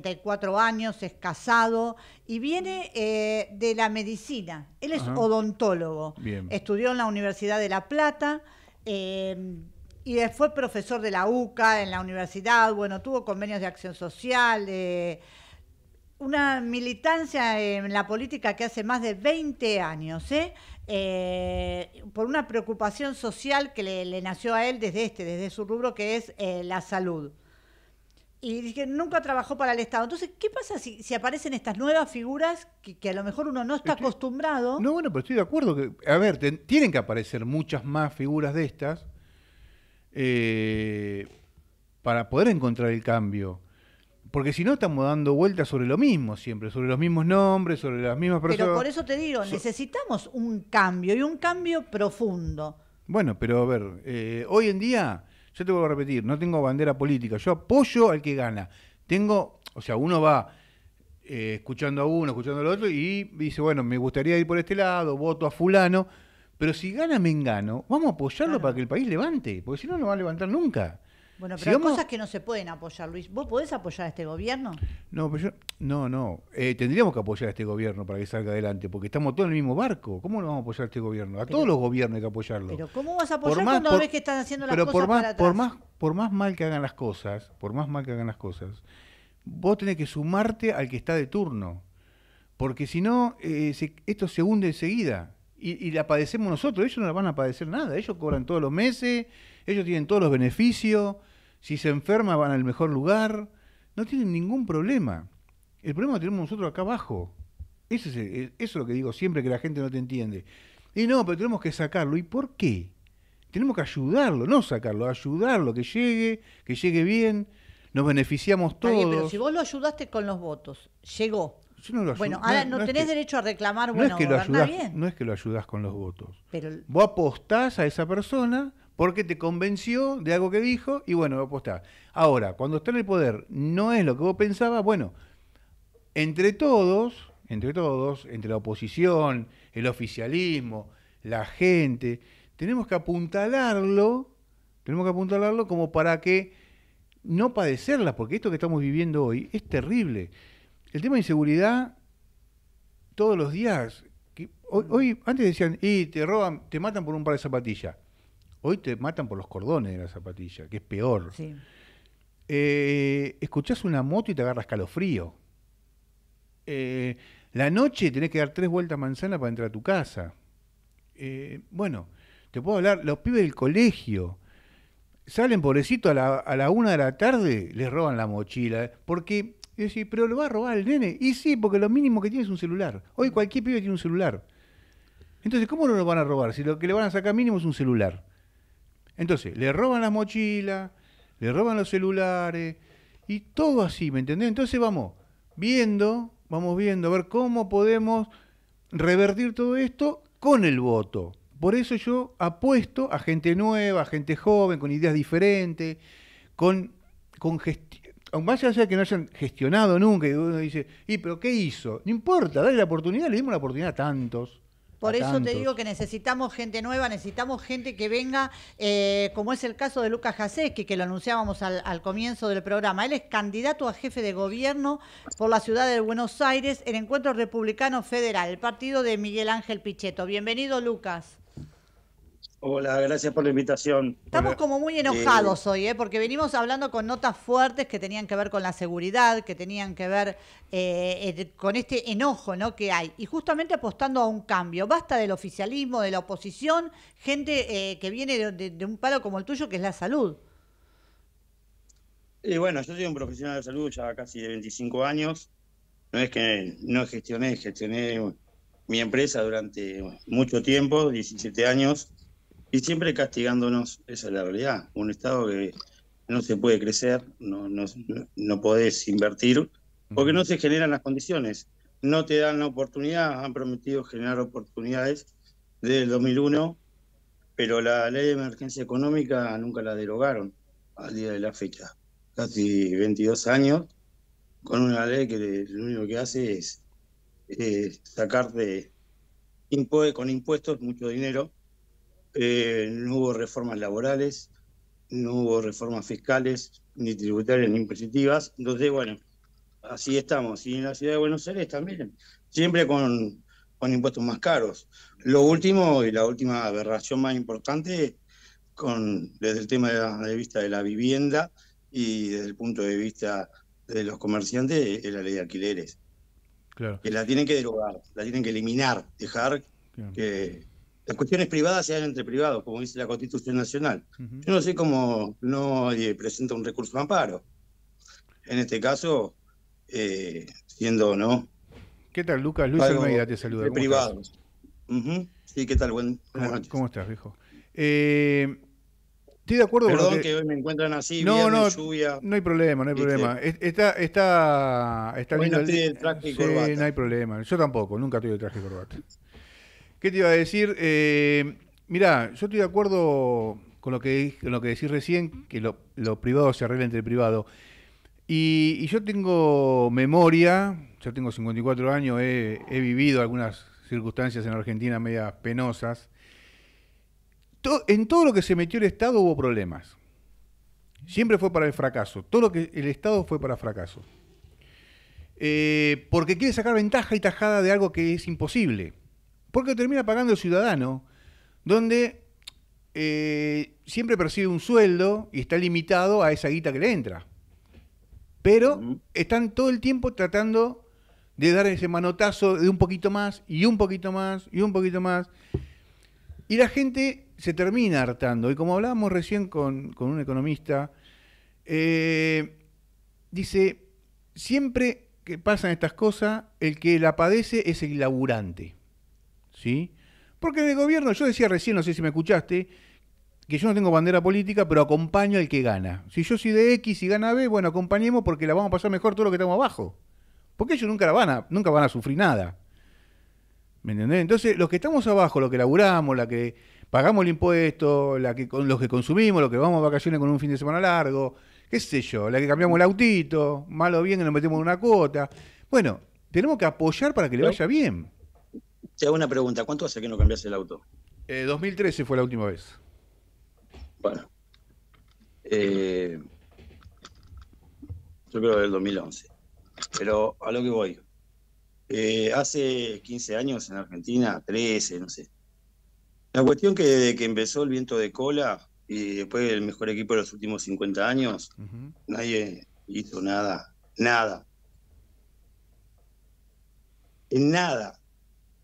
34 años, es casado y viene eh, de la medicina. Él es odontólogo. Estudió en la Universidad de La Plata eh, y fue profesor de la UCA en la universidad. Bueno, tuvo convenios de acción social. una militancia en la política que hace más de 20 años, ¿eh? por una preocupación social que le, nació a él desde este, desde su rubro, que es la salud y dije, nunca trabajó para el Estado. Entonces, ¿qué pasa si, aparecen estas nuevas figuras que, a lo mejor uno no está acostumbrado? No, bueno, pero estoy de acuerdo. Que, a ver, tienen que aparecer muchas más figuras de estas eh, para poder encontrar el cambio. Porque si no, estamos dando vueltas sobre lo mismo siempre, sobre los mismos nombres, sobre las mismas personas. Pero por eso te digo, necesitamos un cambio y un cambio profundo. Bueno, pero a ver, eh, hoy en día yo te vuelvo a repetir, no tengo bandera política, yo apoyo al que gana. Tengo, o sea, uno va eh, escuchando a uno, escuchando al otro y dice, bueno, me gustaría ir por este lado, voto a fulano, pero si gana me engano, vamos a apoyarlo para que el país levante, porque si no, no va a levantar nunca. Bueno, pero hay cosas que no se pueden apoyar, Luis. ¿Vos podés apoyar a este gobierno? No, pero yo, no, no. Eh, tendríamos que apoyar a este gobierno para que salga adelante, porque estamos todos en el mismo barco. ¿Cómo lo vamos a apoyar a este gobierno? A todos los gobiernos hay que apoyarlo. Pero ¿cómo vas a apoyar cuando ves que están haciendo las cosas por más, Por más, mal que hagan las cosas, por más mal que hagan las cosas, vos tenés que sumarte al que está de turno. Porque si no, eh, esto se hunde enseguida. Y, y, la padecemos nosotros. Ellos no la van a padecer nada. Ellos cobran todos los meses, ellos tienen todos los beneficios. Si se enferma van al mejor lugar, no tienen ningún problema. El problema lo tenemos nosotros acá abajo. Eso es, eso lo que digo siempre que la gente no te entiende. Y no, pero tenemos que sacarlo. ¿Y por qué? Tenemos que ayudarlo, no sacarlo, ayudarlo, que llegue, que llegue bien, nos beneficiamos todos. pero si vos lo ayudaste con los votos, llegó. bueno, ahora no, tenés derecho a reclamar, bueno, no es que lo ayudás, No es que lo ayudás con los votos. Pero, vos apostás a esa persona porque te convenció de algo que dijo y bueno, lo apostás. Ahora, cuando está en el poder, no es lo que vos pensabas, bueno, entre todos, entre todos, entre la oposición, el oficialismo, la gente, tenemos que apuntalarlo, tenemos que apuntalarlo como para que no padecerla, porque esto que estamos viviendo hoy es terrible. El tema de inseguridad, todos los días, hoy, hoy antes decían, y te roban, te matan por un par de zapatillas. Hoy te matan por los cordones de la zapatilla, que es peor. Sí. Eh, escuchás una moto y te agarras calofrío. Eh, la noche tenés que dar tres vueltas manzana para entrar a tu casa. Eh, bueno, te puedo hablar, los pibes del colegio salen pobrecitos a la, a la una de la tarde, les roban la mochila. Porque, y decís, pero lo va a robar el nene. Y sí, porque lo mínimo que tiene es un celular. Hoy cualquier pibe tiene un celular. Entonces, ¿cómo no lo van a robar? Si lo que le van a sacar mínimo es un celular. Entonces, le roban las mochilas, le roban los celulares, y todo así, ¿me entendés? Entonces vamos viendo, vamos viendo a ver cómo podemos revertir todo esto con el voto. Por eso yo apuesto a gente nueva, a gente joven, con ideas diferentes, con, con aun vaya a que no hayan gestionado nunca, y uno dice, ¿y pero qué hizo? No importa, dale la oportunidad, le dimos la oportunidad a tantos. Por eso te digo que necesitamos gente nueva, necesitamos gente que venga, eh, como es el caso de Lucas Jaseski, que lo anunciábamos al, al, comienzo del programa. Él es candidato a jefe de gobierno por la ciudad de Buenos Aires, el Encuentro Republicano Federal, el partido de Miguel Ángel Pichetto. Bienvenido, Lucas. Hola, gracias por la invitación. Estamos como muy enojados hoy, ¿eh? porque venimos hablando con notas fuertes que tenían que ver con la seguridad, que tenían que ver eh, eh, con este enojo ¿no? que hay. Y justamente apostando a un cambio. Basta del oficialismo, de la oposición, gente que viene de, un palo como el tuyo, que es la salud. Y bueno, yo soy un profesional de salud ya casi de 25 años. No es que no gestioné, gestioné mi empresa durante mucho tiempo, 17 años y siempre castigándonos, esa es la realidad. Un Estado que no se puede crecer, no, no, no podés invertir, porque no se generan las condiciones. No te dan la oportunidad, han prometido generar oportunidades desde el 2001, pero la ley de emergencia económica nunca la derogaron al día de la fecha. Casi 22 años, con una ley que lo único que hace es sacar sacarte con impuestos mucho dinero eh, no hubo reformas laborales, no hubo reformas fiscales, ni tributarias, ni impositivas. Entonces, bueno, así estamos. Y en la ciudad de Buenos Aires también, siempre con, impuestos más caros. Lo último y la última aberración más importante, con, desde el tema de, la, vista de la vivienda y desde el punto de vista de los comerciantes, es la ley de alquileres. Claro. Que la tienen que derogar, la tienen que eliminar, dejar que las cuestiones privadas se dan entre privados, como dice la Constitución Nacional. Yo no sé cómo no eh, presenta un recurso de amparo. En este caso, siendo eh, siendo no. ¿Qué tal, Lucas? Luis Almeida te saluda. De privados. Sí, ¿qué tal? Buen, ah, ¿Cómo, ¿Cómo estás, viejo? Eh, estoy de acuerdo con que... que hoy me encuentran así, no, lluvia. no, lluvia. No hay problema, no hay problema. Está, está, está bueno, No estoy traje no hay problema. Yo tampoco, nunca estoy de traje y corbata. ¿Qué te iba a decir? Eh, mirá, yo estoy de acuerdo con lo que, lo que decís recién, que lo, privado se arregla entre el privado. Y, yo tengo memoria, yo tengo 54 años, he, vivido algunas circunstancias en Argentina medias penosas. en todo lo que se metió el Estado hubo problemas. Siempre fue para el fracaso. Todo lo que el Estado fue para fracaso. Eh, porque quiere sacar ventaja y tajada de algo que es imposible. Porque termina pagando el ciudadano, donde eh, siempre percibe un sueldo y está limitado a esa guita que le entra. Pero están todo el tiempo tratando de dar ese manotazo de un poquito más y un poquito más y un poquito más. Y la gente se termina hartando. Y como hablábamos recién con, un economista, eh, dice, siempre que pasan estas cosas, el que la padece es el laburante. ¿sí? Porque el gobierno, yo decía recién, no sé si me escuchaste, que yo no tengo bandera política, pero acompaño al que gana. Si yo soy de X y gana B, bueno, acompañemos porque la vamos a pasar mejor todo lo que estamos abajo. Porque ellos nunca, la van, a, nunca van a sufrir nada. ¿Me entendés? Entonces, los que estamos abajo, los que laburamos, la que pagamos el impuesto, la que, los que consumimos, los que vamos a vacaciones con un fin de semana largo, qué sé yo, la que cambiamos el autito, malo bien que nos metemos en una cuota. Bueno, tenemos que apoyar para que le vaya bien te hago una pregunta. ¿Cuánto hace que no cambiaste el auto? 2013 eh, fue la última vez. Bueno. Eh, yo creo que el 2011. Pero a lo que voy. Eh, hace 15 años en Argentina, 13, no sé. La cuestión que desde que empezó el viento de cola y después el mejor equipo de los últimos 50 años, nadie hizo nada, nada. En nada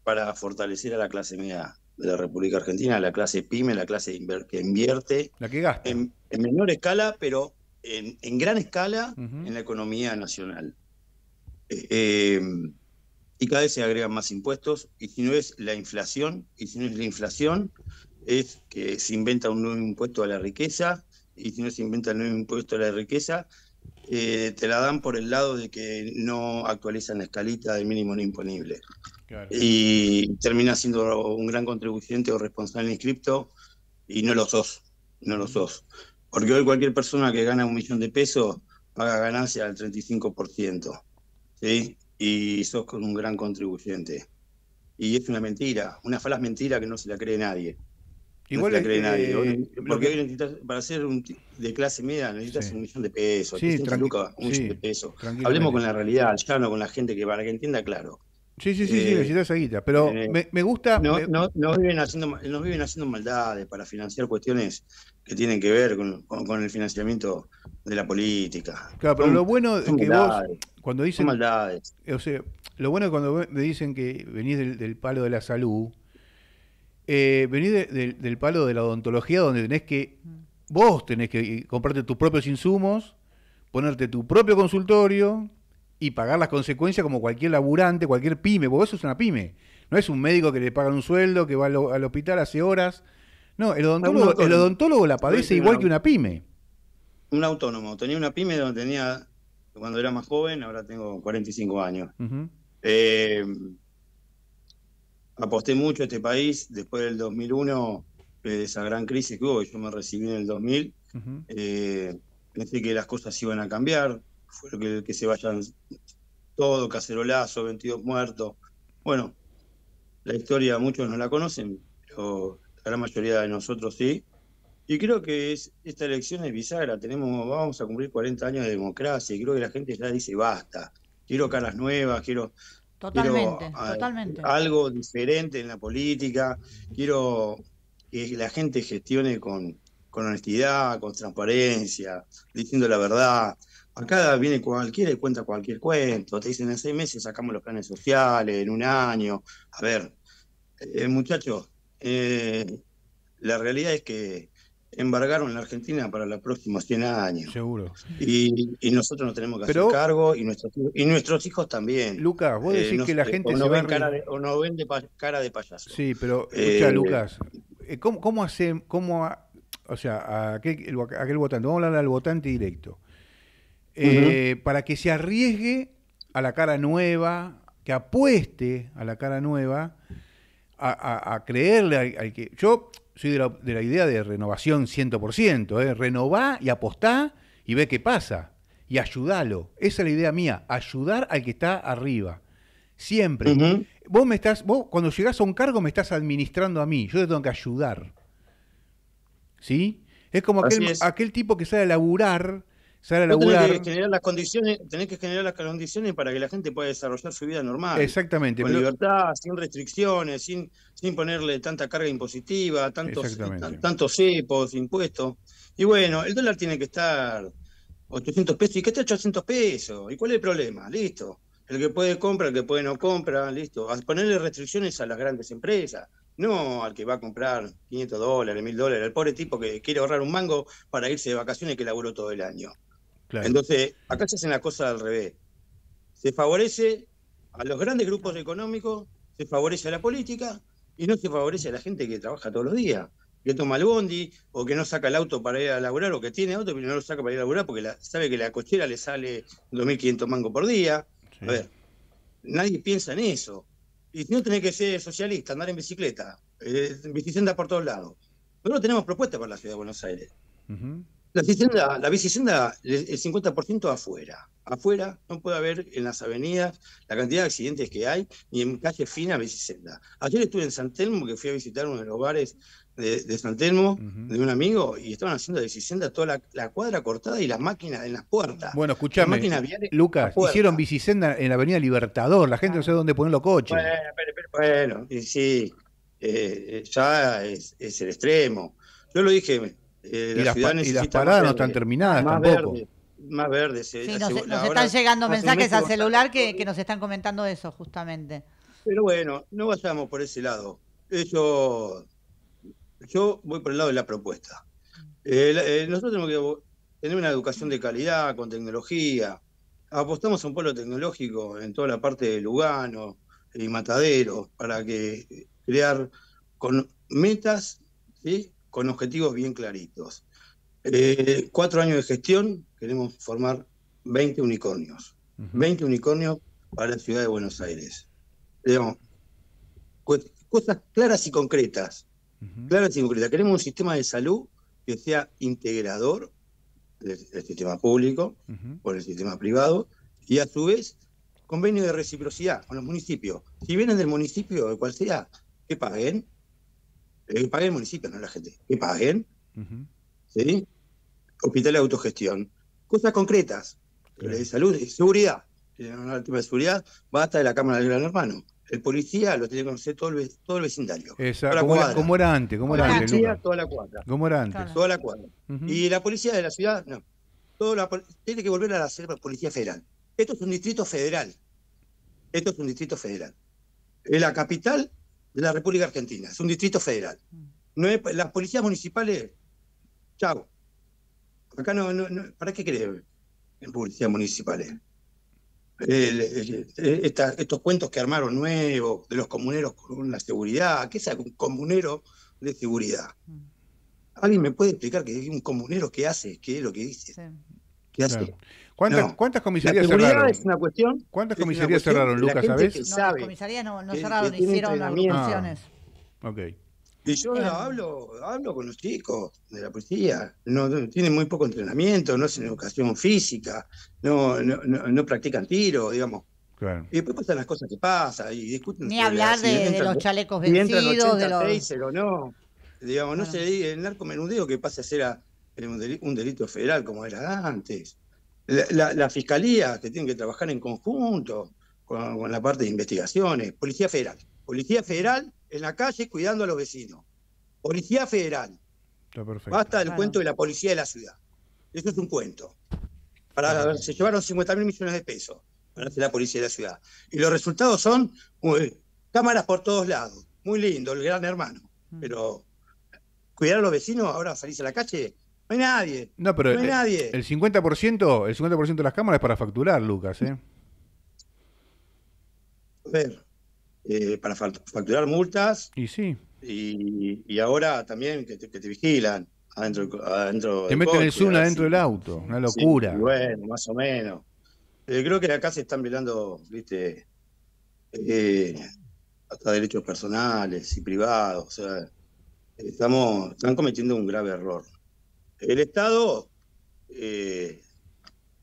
para fortalecer a la clase media de la República Argentina, la clase pyme, la clase que invierte. La que gasta. En, menor escala, pero en, gran escala en la economía nacional. Eh, eh, y cada vez se agregan más impuestos, y si no es la inflación, y si no es la inflación, es que se inventa un nuevo impuesto a la riqueza, y si no se inventa el nuevo impuesto a la riqueza, eh, te la dan por el lado de que no actualizan la escalita de mínimo no imponible. Y termina siendo un gran contribuyente o responsable en cripto y no lo sos, no lo mm. sos. Porque hoy cualquier persona que gana un millón de pesos paga ganancia al 35%, ¿sí? Y sos un gran contribuyente. Y es una mentira, una falaz mentira que no se la cree nadie. Igual no se la cree nadie. Eh, porque hoy necesitas, para ser de clase media necesitas un millón de pesos, sí, un millón de pesos. Hablemos con la realidad, ya no con la gente que para que entienda, claro. Sí, sí, sí, sí eh, necesitas esa guita. Pero eh, me, me, gusta. nos viven haciendo maldades para financiar cuestiones que tienen que ver con, el financiamiento de la política. Claro, pero lo bueno es que vos, cuando dicen. maldades. Eh, o lo bueno es cuando me dicen que venís del, palo de la salud, venís del palo de la odontología, donde tenés que. Vos tenés que comprarte tus propios insumos, ponerte tu propio consultorio y pagar las consecuencias como cualquier laburante, cualquier pyme, porque eso es una pyme. No es un médico que le pagan un sueldo, que va al, hospital hace horas. No, el odontólogo, la padece igual que una pyme. Un autónomo. Tenía una pyme donde tenía, cuando era más joven, ahora tengo 45 años. Eh, aposté mucho a este país. Después del 2001, eh, de esa gran crisis que hubo, yo me recibí en el 2000, eh, pensé que las cosas iban a cambiar fue que, se vayan todo, cacerolazo, 22 muertos. Bueno, la historia muchos no la conocen, pero la gran mayoría de nosotros sí. Y creo que esta elección es bisagra. Tenemos, vamos a cumplir 40 años de democracia y creo que la gente ya dice basta. Quiero caras nuevas, quiero, totalmente, algo diferente en la política, quiero que la gente gestione con, con honestidad, con transparencia, diciendo la verdad, Acá viene cualquiera y cuenta cualquier cuento. Te dicen en seis meses sacamos los planes sociales, en un año. A ver, eh, muchachos, eh, la realidad es que embargaron la Argentina para los próximos 100 años. Seguro. Y, nosotros nos tenemos que hacer cargo y nuestros, y nuestros hijos también. Lucas, vos decís eh, que la gente se no ven cara de, o no ven cara de payaso. Sí, pero escucha, Lucas, ¿cómo, cómo hace, cómo, o sea, a aquel, aquel votante, vamos a hablar al votante directo. Eh, para que se arriesgue a la cara nueva, que apueste a la cara nueva, a, creerle al, que... Yo soy de la, idea de renovación 100%, ¿eh? renová y apostá y ve qué pasa. Y ayudalo. Esa es la idea mía, ayudar al que está arriba. Siempre. Vos me estás, vos cuando llegás a un cargo me estás administrando a mí, yo te tengo que ayudar. ¿Sí? Es como aquel, aquel tipo que sale a laburar Tienes que, generar las condiciones, que generar las condiciones para que la gente pueda desarrollar su vida normal. Exactamente. Con libertad, sin restricciones, sin, sin ponerle tanta carga impositiva, tantos, tantos cepos, impuestos. Y bueno, el dólar tiene que estar 800 pesos. ¿Y qué está 800 pesos? ¿Y cuál es el problema? Listo. El que puede compra, el que puede no compra, listo. ponerle restricciones a las grandes empresas, no al que va a comprar 500 dólares, 1000 dólares, al pobre tipo que quiere ahorrar un mango para irse de vacaciones que laburó todo el año. Entonces, acá se hacen las cosas al revés. Se favorece a los grandes grupos económicos, se favorece a la política y no se favorece a la gente que trabaja todos los días, que toma el bondi o que no saca el auto para ir a laburar o que tiene auto pero no lo saca para ir a laburar porque sabe que la cochera le sale 2.500 mangos por día. A ver, nadie piensa en eso. Y si no tenés que ser socialista, andar en bicicleta, eh, bicicleta por todos lados. Nosotros tenemos propuestas para la ciudad de Buenos Aires. La bicicenda, la el 50% afuera. Afuera no puede haber en las avenidas la cantidad de accidentes que hay, ni en calle fina bicisenda. Ayer estuve en San Telmo, que fui a visitar uno de los bares de, Santelmo de un amigo, y estaban haciendo bicisenda toda la, cuadra cortada y las máquinas en las puertas. Bueno, escuchame, Lucas, hicieron bicisenda en la avenida Libertador, la gente no sabe dónde poner los coches. Bueno, bueno y sí, eh, eh, ya es el extremo. Yo lo dije eh, y, las, paradas no están terminadas más más verdes. nos, están llegando mensajes al celular que, nos están comentando eso, justamente. Pero bueno, no vayamos por ese lado. Yo, yo voy por el lado de la propuesta. Eh, eh, nosotros tenemos que tener una educación de calidad, con tecnología. Apostamos a un pueblo tecnológico en toda la parte de Lugano y Matadero para que crear con metas ¿sí? con objetivos bien claritos. Eh, cuatro años de gestión, queremos formar 20 unicornios. 20 unicornios para la ciudad de Buenos Aires. Digamos, cosas claras y concretas. Claras y concretas. Queremos un sistema de salud que sea integrador del, sistema público por el sistema privado y a su vez convenio de reciprocidad con los municipios. Si vienen del municipio, de cual sea, que paguen que paguen el municipio, no la gente. Que paguen. ¿Sí? Hospital de autogestión. Cosas concretas. De salud y seguridad. tema de seguridad va hasta de la Cámara del Gran Hermano. El policía lo tiene que conocer todo el, vecindario. Exacto. Como, era antes. Como era antes. toda la cuadra. Como era antes. Toda la cuadra. Y la policía de la ciudad, no. Todo la, tiene que volver a la Policía Federal. Esto es un distrito federal. Esto es un distrito federal. En la capital de la República Argentina, es un distrito federal. las policías municipales, chao. ¿para qué crees en policías municipales? estos cuentos que armaron nuevos de los comuneros con la seguridad, ¿qué es un comunero de seguridad? Mm. ¿Alguien me puede explicar qué es un comunero qué hace? ¿Qué es lo que dice? ¿Qué hace? ¿Cuántas, ¿cuántas comisarías cerraron? ¿Cuántas comisarías cerraron, Lucas, sabes? No, las comisarías no, no cerraron, hicieron las Ah, Y yo eh. hablo, hablo con los chicos de la policía. No, tienen muy poco entrenamiento, no hacen educación física, no, no, no practican tiro, digamos. Y después pasan las cosas que pasan y discuten. Ni hablar de, los chalecos vencidos, de los. no. Digamos, no se sé, el narcomenudeo que pase a ser a, un delito federal como era antes la, fiscalía, que tiene que trabajar en conjunto con, la parte de investigaciones, Policía Federal. Policía Federal en la calle cuidando a los vecinos. Policía Federal. Basta el cuento de la policía de la ciudad. Eso es un cuento. Para, Se llevaron 50 mil millones de pesos para hacer la policía de la ciudad. Y los resultados son cámaras por todos lados. Muy lindo, el gran hermano. Mm. Pero cuidar a los vecinos, ahora salís a la calle no hay nadie. No, pero el, El 50%, el 50 de las cámaras es para facturar, Lucas. A ¿eh? ver, eh, para facturar multas. Y sí. Y, ahora también que te, vigilan adentro, adentro Te del meten coche, el adentro del auto, una locura. bueno, más o menos. Eh, creo que acá se están violando, viste, hasta derechos personales y privados. O sea, estamos, están cometiendo un grave error. El Estado eh,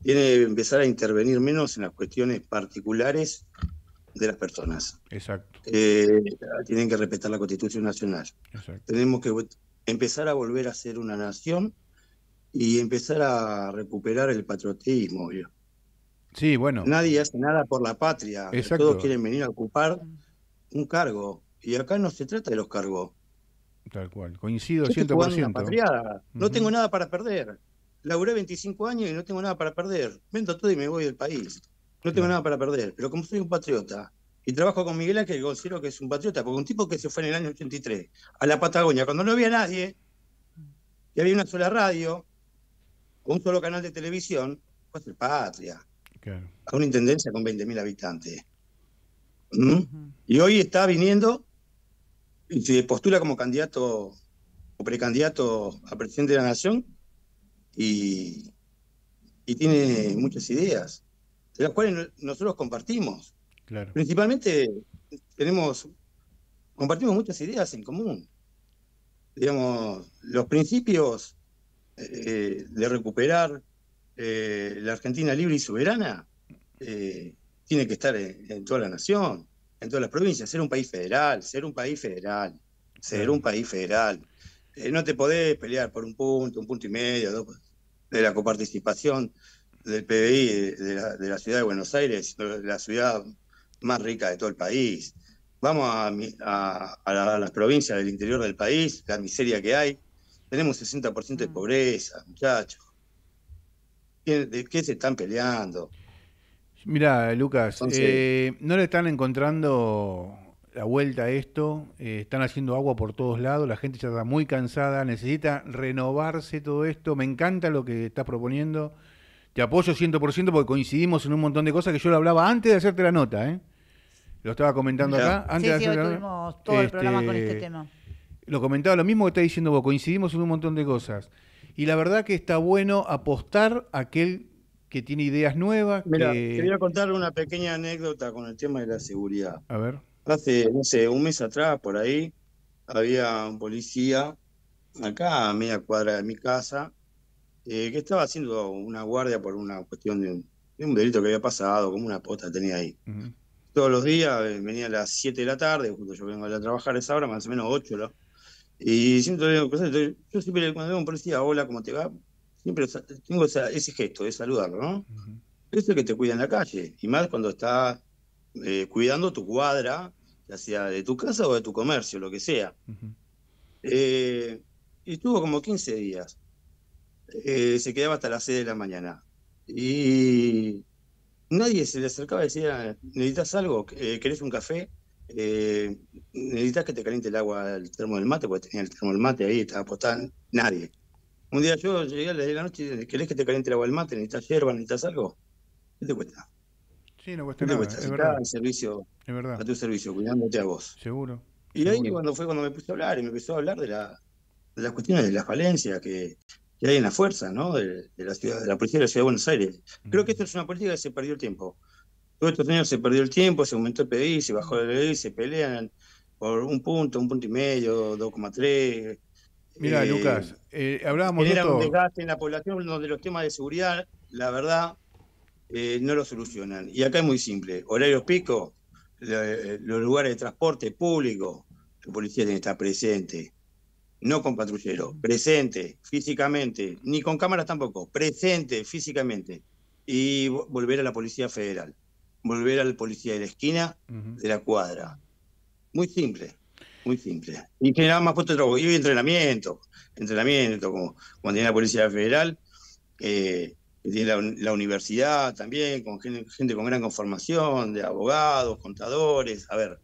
tiene que empezar a intervenir menos en las cuestiones particulares de las personas. Exacto. Eh, tienen que respetar la Constitución Nacional. Exacto. Tenemos que empezar a volver a ser una nación y empezar a recuperar el patriotismo. Obvio. Sí, bueno. Nadie hace nada por la patria. Exacto. Todos quieren venir a ocupar un cargo. Y acá no se trata de los cargos. Tal cual, coincido 100%. No tengo nada para perder. Laburé 25 años y no tengo nada para perder. Vendo todo y me voy del país. No tengo nada para perder. Pero como soy un patriota y trabajo con Miguel Ángel, considero que es un patriota, porque un tipo que se fue en el año 83 a la Patagonia, cuando no había nadie, y había una sola radio, Con un solo canal de televisión, fue ser patria. A una intendencia con 20.000 habitantes. ¿Mm? Y hoy está viniendo se postula como candidato o precandidato a presidente de la nación y, tiene muchas ideas, de las cuales nosotros compartimos. Principalmente tenemos, compartimos muchas ideas en común. Digamos, los principios eh, de recuperar eh, la Argentina libre y soberana eh, tiene que estar en toda la nación en todas las provincias, ser un país federal, ser un país federal, ser un país federal. Eh, no te podés pelear por un punto, un punto y medio, de la coparticipación del PBI de la, ciudad de Buenos Aires, la ciudad más rica de todo el país. Vamos a, las provincias del interior del país, la miseria que hay. Tenemos 60% de mm. pobreza, muchachos. ¿De qué se están peleando? Mira, Lucas, eh, no le están encontrando la vuelta a esto, eh, están haciendo agua por todos lados, la gente ya está muy cansada, necesita renovarse todo esto, me encanta lo que estás proponiendo, te apoyo 100% porque coincidimos en un montón de cosas que yo lo hablaba antes de hacerte la nota, ¿eh? lo estaba comentando acá, antes sí, de sí, tuvimos todo el programa con este, este tema. Lo comentaba lo mismo que estás diciendo vos, coincidimos en un montón de cosas. Y la verdad que está bueno apostar a aquel que tiene ideas nuevas. Mira, te voy a contar una pequeña anécdota con el tema de la seguridad. A ver. Hace, no sé, un mes atrás, por ahí, había un policía acá a media cuadra de mi casa eh, que estaba haciendo una guardia por una cuestión de un, delito que había pasado, como una posta tenía ahí. Todos los días eh, venía a las 7 de la tarde, justo yo vengo a trabajar a esa hora, más o menos 8 Y siento, yo siempre cuando veo un policía, hola, ¿cómo te va? siempre tengo ese gesto de saludarlo, ¿no? Es el que te cuida en la calle, y más cuando está eh, cuidando tu cuadra, ya sea de tu casa o de tu comercio, lo que sea. Eh, y estuvo como 15 días. Eh, se quedaba hasta las 6 de la mañana. Y nadie se le acercaba y decía, ¿necesitas algo? ¿Querés un café? necesitas que te caliente el agua el termo del mate, porque tenía el termo del mate ahí, estaba apostando. Nadie. Un día yo llegué a las de la noche y dije, ¿querés que te caliente el agua del mate? ¿Necesitas hierba? ¿Necesitas algo? ¿Qué te cuesta? Sí, no cuesta ¿Qué nada. Te cuesta? servicio, es verdad. A tu servicio, cuidándote a vos. Seguro. Y ahí cuando fue cuando me puse a hablar, y me empezó a hablar de, las cuestiones de las falencias que, hay en la fuerza, ¿no? De, la ciudad, de la policía de la ciudad de Buenos Aires. Creo que esto es una política que se perdió el tiempo. Todos estos años se perdió el tiempo, se aumentó el PDI, se bajó el PDI, se pelean por un punto, un punto y medio, 2,3 Mira, eh, Lucas, eh, hablábamos de esto. un desgaste en la población donde los temas de seguridad, la verdad, eh, no lo solucionan. Y acá es muy simple: horarios pico, los lugares de transporte público, la policía tiene que estar presente. No con patrulleros, presente físicamente, ni con cámaras tampoco, presente físicamente. Y volver a la Policía Federal, volver a la policía de la esquina, de la cuadra. Muy simple muy simple. Y generaba más puestos de trabajo. Y entrenamiento, entrenamiento, como cuando tiene la Policía Federal, eh, tiene la, universidad también, con gente, gente con gran conformación, de abogados, contadores, a ver.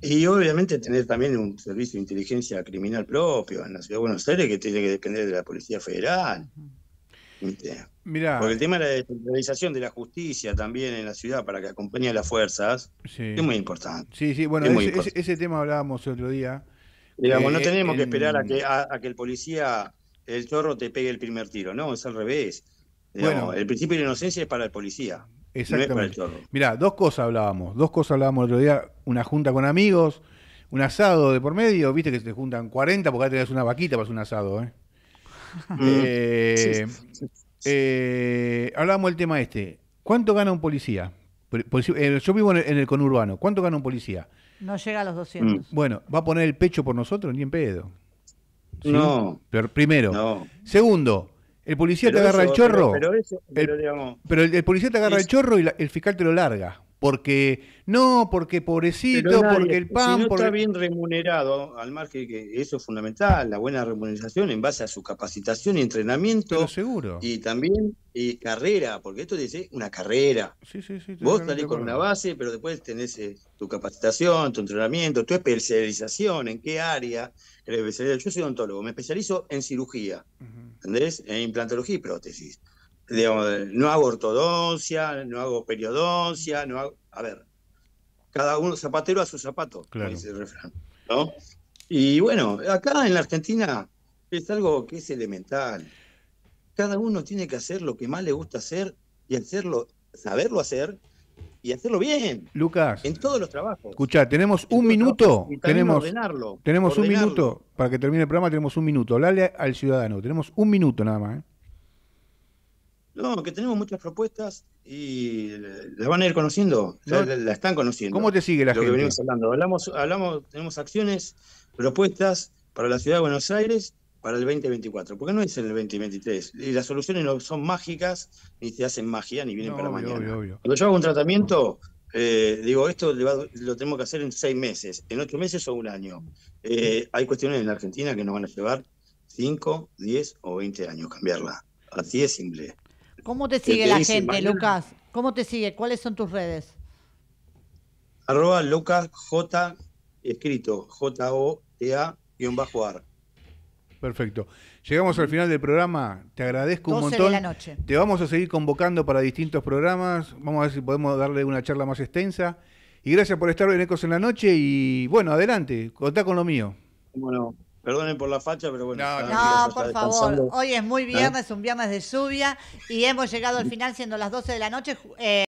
Y obviamente tener también un servicio de inteligencia criminal propio en la ciudad de Buenos Aires que tiene que depender de la Policía Federal. Este, Mira, Porque el tema de la descentralización de la justicia también en la ciudad para que acompañe a las fuerzas es muy importante. Sí, sí, bueno, ese, tema hablábamos el otro día. Digamos, no eh, tenemos que esperar a que, a, que el policía, el chorro, te pegue el primer tiro, no, es al revés. bueno, el principio de inocencia es para el policía. Exactamente. Mira, dos cosas hablábamos. Dos cosas hablábamos el otro día. Una junta con amigos, un asado de por medio. Viste que se te juntan 40 porque te tenés una vaquita para hacer un asado, ¿eh? Mm. Eh, eh, hablábamos del tema este. ¿Cuánto gana un policía? Eh, yo vivo en el, conurbano. ¿Cuánto gana un policía? No llega a los 200. Mm. Bueno, ¿va a poner el pecho por nosotros? Ni en pedo. No. Pero primero. Segundo, el policía te agarra el chorro. Pero, el, policía te agarra el chorro y el fiscal te lo larga porque no, porque pobrecito, porque el pan. no porque... está bien remunerado, al margen que eso es fundamental, la buena remuneración en base a su capacitación y entrenamiento. seguro. Y también eh, carrera, porque esto dice una carrera. Sí, sí, sí. Vos salís con una base, pero después tenés eh, tu capacitación, tu entrenamiento, tu especialización, en qué área. Yo soy odontólogo, me especializo en cirugía, ¿entendés? En implantología y prótesis digamos, no hago ortodoncia, no hago periodoncia, no hago... A ver, cada uno zapatero a su zapato, dice el refrán. Y bueno, acá en la Argentina es algo que es elemental. Cada uno tiene que hacer lo que más le gusta hacer y hacerlo, saberlo hacer y hacerlo bien. Lucas. En todos los trabajos. Escucha, tenemos un minuto. Tenemos, ordenarlo, tenemos un minuto. Para que termine el programa tenemos un minuto. Hablale al ciudadano. Tenemos un minuto nada más. ¿eh? No, que tenemos muchas propuestas y las van a ir conociendo, las la, están conociendo. ¿Cómo te sigue la Lo Que venimos hablando. Hablamos, hablamos, tenemos acciones, propuestas para la ciudad de Buenos Aires para el 2024, porque no es el 2023. Y las soluciones no son mágicas, ni se hacen magia, ni vienen para mañana. Cuando yo hago un tratamiento, eh, digo, esto lo tenemos que hacer en seis meses, en ocho meses o un año. Eh, hay cuestiones en Argentina que nos van a llevar cinco, diez o veinte años cambiarla. Así es simple. ¿Cómo te sigue la gente, Lucas? ¿Cómo te sigue? ¿Cuáles son tus redes? Arroba Lucas J, escrito J-O-T-A-R. Perfecto. Llegamos al final del programa. Te agradezco un montón. la noche. Te vamos a seguir convocando para distintos programas. Vamos a ver si podemos darle una charla más extensa. Y gracias por estar en Ecos en la Noche. Y bueno, adelante, contá con lo mío. Perdonen por la facha, pero bueno. No, no, por favor. Hoy es muy ¿Eh? viernes, es un viernes de lluvia y hemos llegado al final siendo las 12 de la noche. Eh...